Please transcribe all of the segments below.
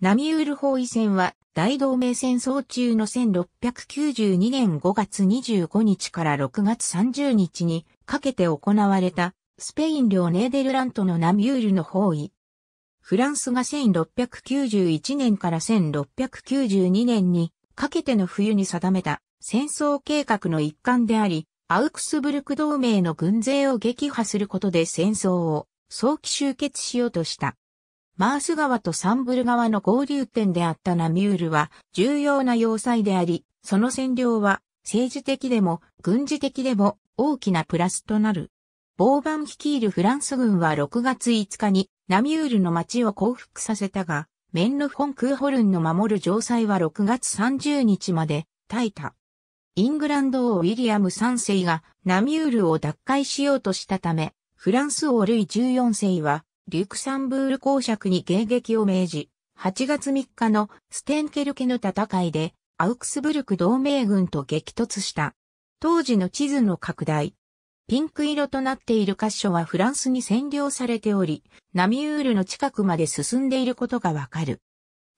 ナミウル包囲戦は大同盟戦争中の1692年5月25日から6月30日にかけて行われたスペイン領ネーデルラントのナミュールの包囲。フランスが1691年から1692年にかけての冬に定めた戦争計画の一環であり、アウクスブルク同盟の軍勢を撃破することで戦争を早期終結しようとした。マース川とサンブル川の合流点であったナミュールは重要な要塞であり、その占領は政治的でも軍事的でも大きなプラスとなる。ボーバン率いるフランス軍は6月5日にナミュールの町を降伏させたが、メンヌ・フォン・クーホルンの守る城塞は6月30日まで耐えた。イングランド王ウィリアム3世がナミュールを奪回しようとしたため、フランス王ルイ14世はリュクサンブール公爵に迎撃を命じ、8月3日のステンケル家の戦いで、アウクスブルク同盟軍と激突した。当時の地図の拡大。ピンク色となっている箇所はフランスに占領されており、ナミュールの近くまで進んでいることがわかる。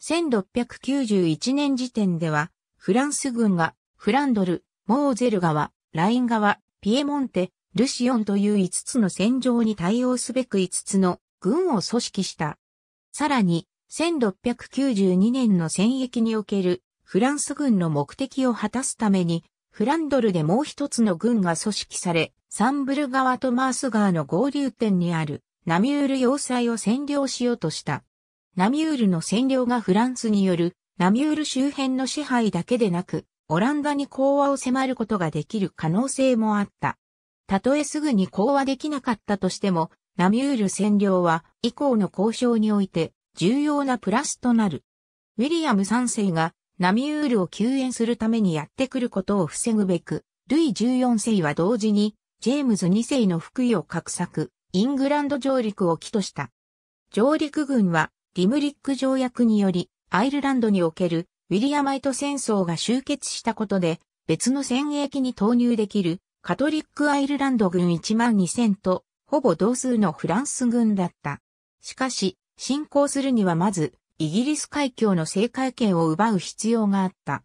1691年時点では、フランス軍がフランドル、モーゼル川、ライン川、ピエモンテ、ルシオンという5つの戦場に対応すべく5つの軍を組織した。さらに、1692年の戦役におけるフランス軍の目的を果たすために、フランドルでもう一つの軍が組織され、サンブル川とマース川の合流点にあるナミュール要塞を占領しようとした。ナミュールの占領がフランスによるナミュール周辺の支配だけでなく、オランダに講和を迫ることができる可能性もあった。たとえすぐに講和できなかったとしても、ナミュール占領は以降の交渉において重要なプラスとなる。ウィリアム3世がナミュールを救援するためにやってくることを防ぐべく、ルイ14世は同時にジェームズ2世の福井を画策、イングランド上陸を起とした。上陸軍はリムリック条約によりアイルランドにおけるウィリアマイト戦争が終結したことで別の戦役に投入できるカトリックアイルランド軍1万2000とほぼ同数のフランス軍だった。しかし、侵攻するにはまず、イギリス海峡の制海権を奪う必要があった。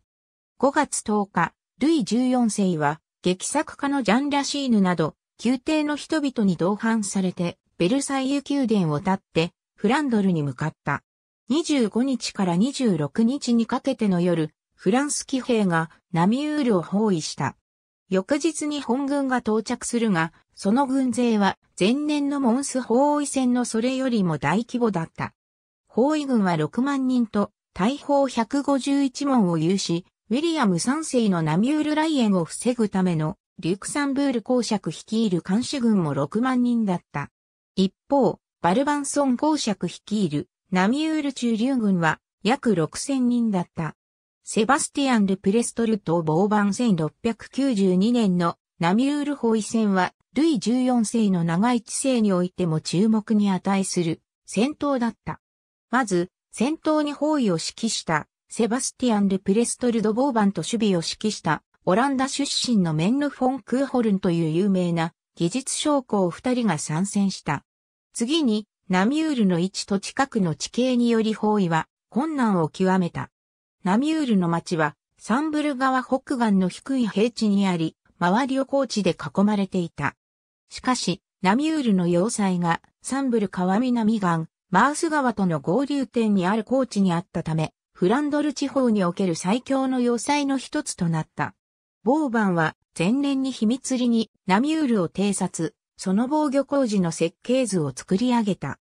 5月10日、ルイ14世は、劇作家のジャン・ラシーヌなど、宮廷の人々に同伴されて、ベルサイユ宮殿を立って、フランドルに向かった。25日から26日にかけての夜、フランス騎兵がナミュールを包囲した。翌日に本軍が到着するが、その軍勢は前年のモンス包囲戦のそれよりも大規模だった。包囲軍は6万人と大砲151門を有し、ウィリアム3世のナミュール来園を防ぐためのリュクサンブール公爵率いる監視軍も6万人だった。一方、バルバンソン公爵率いるナミュール中流軍は約6000人だった。セバスティアン・ル・プレストルト・ボーバン1692年のナミュール包囲戦は、ルイ14世の長い治世においても注目に値する戦闘だった。まず、戦闘に包囲を指揮したセバスティアン・ル・プレストルド・ボーバンと守備を指揮したオランダ出身のメンヌ・フォン・クーホルンという有名な技術将校二人が参戦した。次に、ナミュールの位置と近くの地形により包囲は困難を極めた。ナミュールの町は、サンブル川北岸の低い平地にあり、周りを高地で囲まれていた。しかし、ナミュールの要塞が、サンブル川南岸、マース川との合流点にある高地にあったため、フランドル地方における最強の要塞の一つとなった。ボーバンは、前年に秘密裏にナミュールを偵察、その防御工事の設計図を作り上げた。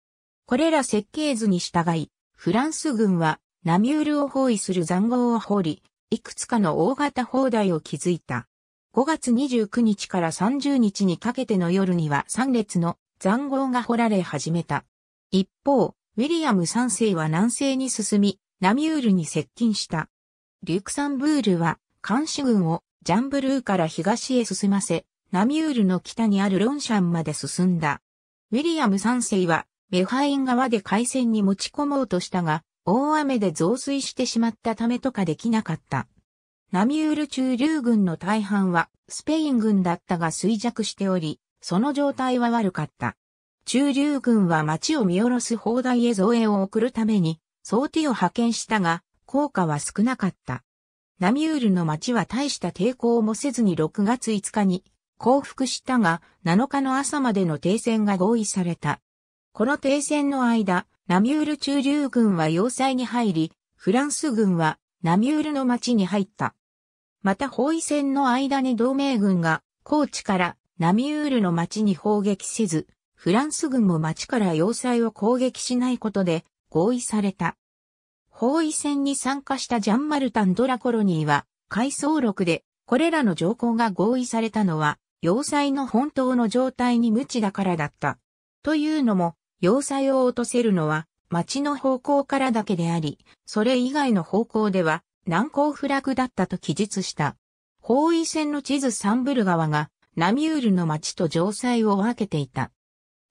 これら設計図に従い、フランス軍はナミュールを包囲する残壕を掘り、いくつかの大型砲台を築いた。5月29日から30日にかけての夜には3列の残壕が掘られ始めた。一方、ウィリアム3世は南西に進み、ナミュールに接近した。リュクサンブールは、監視軍をジャンブルーから東へ進ませ、ナミュールの北にあるロンシャンまで進んだ。ウィリアム3世は、メハイン側で海戦に持ち込もうとしたが、大雨で増水してしまったためとかできなかった。ナミュール中流軍の大半はスペイン軍だったが衰弱しており、その状態は悪かった。中流軍は町を見下ろす砲台へ造営を送るために、装置を派遣したが、効果は少なかった。ナミュールの町は大した抵抗もせずに6月5日に降伏したが、7日の朝までの停戦が合意された。この停戦の間、ナミュール中流軍は要塞に入り、フランス軍はナミュールの町に入った。また包囲戦の間に同盟軍が、高地からナミュールの町に砲撃せず、フランス軍も町から要塞を攻撃しないことで合意された。包囲戦に参加したジャンマルタン・ドラコロニーは、回想録で、これらの条項が合意されたのは、要塞の本当の状態に無知だからだった。というのも、要塞を落とせるのは町の方向からだけであり、それ以外の方向では難攻不落だったと記述した。包囲戦の地図サンブル川がナミュールの町と城塞を分けていた。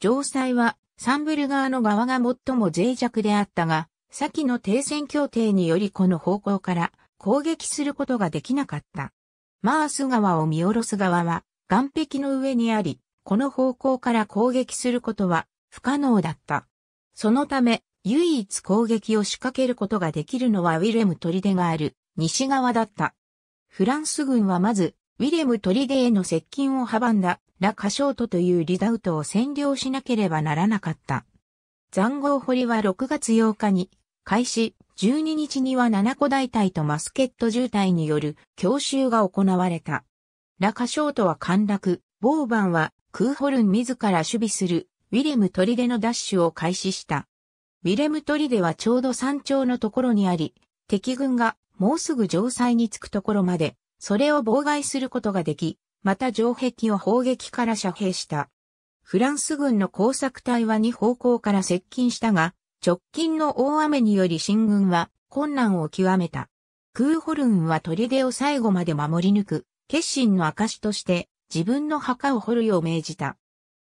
城塞はサンブル川の側が最も脆弱であったが、先の停戦協定によりこの方向から攻撃することができなかった。マース川を見下ろす側は岸壁の上にあり、この方向から攻撃することは不可能だった。そのため、唯一攻撃を仕掛けることができるのはウィレムトリデがある西側だった。フランス軍はまず、ウィレムトリデへの接近を阻んだラカショートというリダウトを占領しなければならなかった。残壕堀は6月8日に開始、12日には7個大隊とマスケット渋滞による強襲が行われた。ラカショートは陥落、ボーバンはクーホルン自ら守備するウィレム・トリデのダッシュを開始した。ウィレム・トリデはちょうど山頂のところにあり、敵軍がもうすぐ城塞に着くところまで、それを妨害することができ、また城壁を砲撃から遮蔽した。フランス軍の工作隊は2方向から接近したが、直近の大雨により進軍は困難を極めた。クーホルンは砦を最後まで守り抜く、決心の証として自分の墓を掘るよう命じた。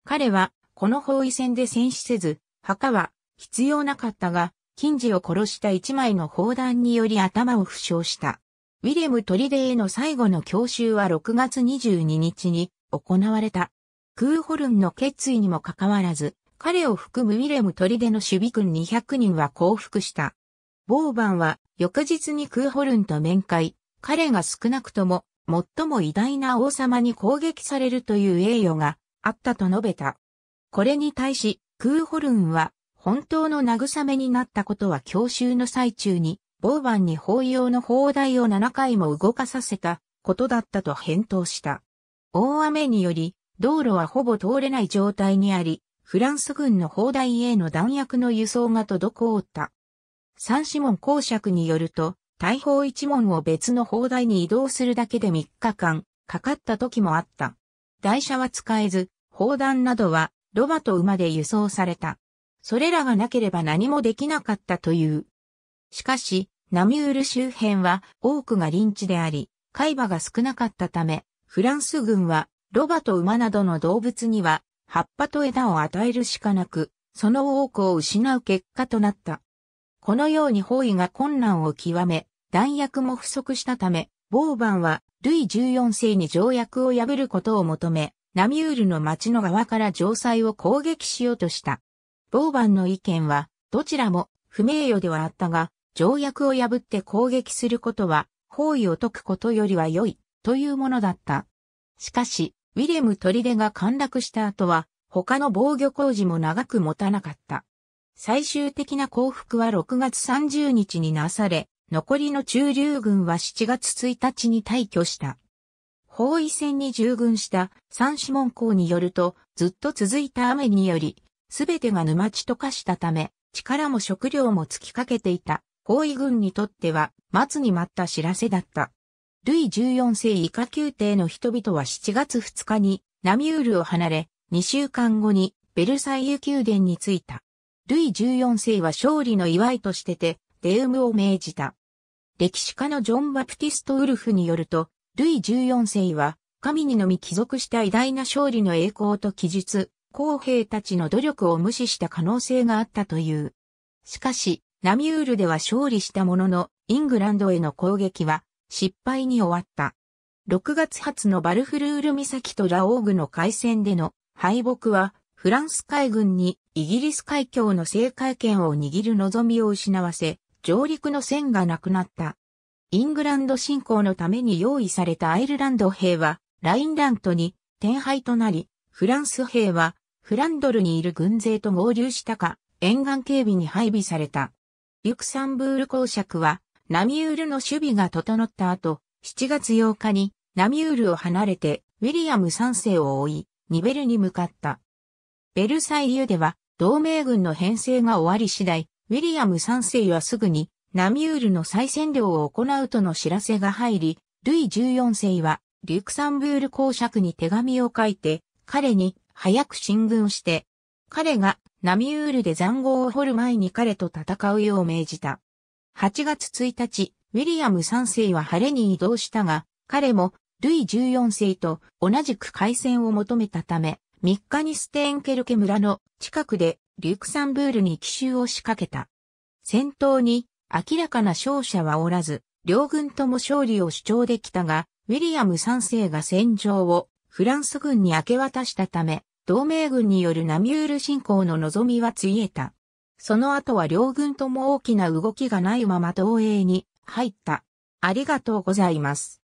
彼はこの包囲戦で戦死せず、墓は必要なかったが、金次を殺した一枚の砲弾により頭を負傷した。ウィレム・トリデーの最後の教習は6月22日に行われた。クーホルンの決意にもかかわらず、彼を含むウィレム・トリデの守備軍200人は降伏した。ボーバンは翌日にクーホルンと面会、彼が少なくとも最も偉大な王様に攻撃されるという栄誉があったと述べた。これに対し、クーホルンは、本当の慰めになったことは教習の最中に、ボーバンに法要の砲台を7回も動かさせたことだったと返答した。大雨により、道路はほぼ通れない状態にあり、フランス軍の砲台への弾薬の輸送が滞った。三指門公爵によると、大砲一門を別の砲台に移動するだけで3日間、かかった時もあった。台車は使えず、砲弾などはロバと馬で輸送された。それらがなければ何もできなかったという。しかし、ナミュール周辺は多くが臨地であり、海馬が少なかったため、フランス軍はロバと馬などの動物には葉っぱと枝を与えるしかなく、その多くを失う結果となった。このように包囲が困難を極め、弾薬も不足したため、ボーバンはルイ14世に条約を破ることを求め、ナミュールの町の側から城塞を攻撃しようとした。ボーバンの意見は、どちらも不名誉ではあったが、条約を破って攻撃することは、包囲を解くことよりは良い、というものだった。しかし、ウィレム・トリデが陥落した後は、他の防御工事も長く持たなかった。最終的な降伏は6月30日になされ、残りの中流軍は7月1日に退去した。包囲戦に従軍した三種門校によると、ずっと続いた雨により、すべてが沼地と化したため、力も食料も尽きかけていた、包囲軍にとっては、待つに待った知らせだった。ルイ14世以下宮廷の人々は7月2日に、ナミュールを離れ、2週間後に、ベルサイユ宮殿に着いた。ルイ14世は勝利の祝いとしてて、デウムを命じた。歴史家のジョン・バプティスト・ウルフによると、ルイ14世は、神にのみ帰属した偉大な勝利の栄光と記述、公平たちの努力を無視した可能性があったという。しかし、ナミュールでは勝利したものの、イングランドへの攻撃は失敗に終わった。6月初のバルフルール岬とラオーグの海戦での敗北は、フランス海軍にイギリス海峡の制海権を握る望みを失わせ、上陸の線がなくなった。イングランド侵攻のために用意されたアイルランド兵は、ラインラントに転廃となり、フランス兵は、フランドルにいる軍勢と合流したか、沿岸警備に配備された。リュクサンブール公爵は、ナミュールの守備が整った後、7月8日にナミュールを離れて、ウィリアム3世を追い、ニベルに向かった。ベルサイユでは、同盟軍の編成が終わり次第、ウィリアム3世はすぐにナミュールの再占領を行うとの知らせが入り、ルイ14世は、リュクサンブール公爵に手紙を書いて、彼に、早く進軍して、彼が、ナミュールで残壕を掘る前に彼と戦うよう命じた。8月1日、ウィリアム3世は晴れに移動したが、彼も、ルイ14世と同じく海戦を求めたため、3日にステーンケルケ村の近くでリュクサンブールに奇襲を仕掛けた。戦闘に明らかな勝者はおらず、両軍とも勝利を主張できたが、ウィリアム3世が戦場をフランス軍に明け渡したため、同盟軍によるナミュール侵攻の望みはついえた。その後は両軍とも大きな動きがないまま東映に入った。ありがとうございます。